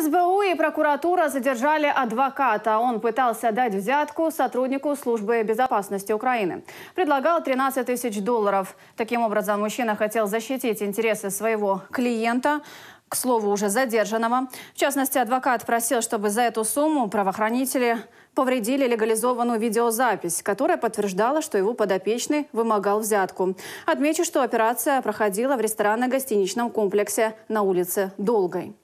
СБУ и прокуратура задержали адвоката. Он пытался дать взятку сотруднику службы безопасности Украины. Предлагал 13 тысяч долларов. Таким образом, мужчина хотел защитить интересы своего клиента к слову, уже задержанного. В частности, адвокат просил, чтобы за эту сумму правоохранители повредили легализованную видеозапись, которая подтверждала, что его подопечный вымогал взятку. Отмечу, что операция проходила в ресторанно-гостиничном комплексе на улице Долгой.